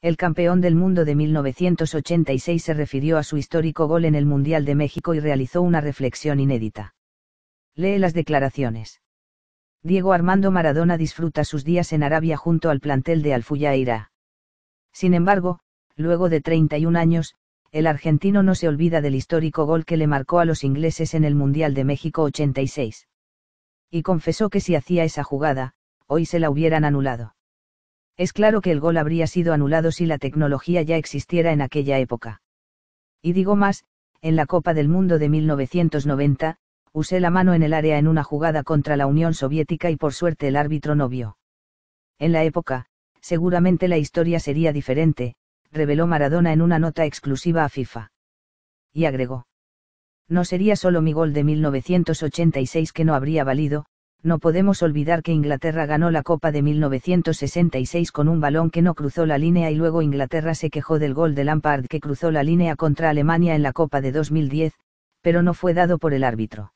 El campeón del mundo de 1986 se refirió a su histórico gol en el Mundial de México y realizó una reflexión inédita. Lee las declaraciones. Diego Armando Maradona disfruta sus días en Arabia junto al plantel de Alfuyaira. Sin embargo, luego de 31 años, el argentino no se olvida del histórico gol que le marcó a los ingleses en el Mundial de México 86. Y confesó que si hacía esa jugada, hoy se la hubieran anulado. Es claro que el gol habría sido anulado si la tecnología ya existiera en aquella época. Y digo más, en la Copa del Mundo de 1990, usé la mano en el área en una jugada contra la Unión Soviética y por suerte el árbitro no vio. En la época, seguramente la historia sería diferente, reveló Maradona en una nota exclusiva a FIFA. Y agregó. No sería solo mi gol de 1986 que no habría valido, no podemos olvidar que Inglaterra ganó la Copa de 1966 con un balón que no cruzó la línea y luego Inglaterra se quejó del gol de Lampard que cruzó la línea contra Alemania en la Copa de 2010, pero no fue dado por el árbitro.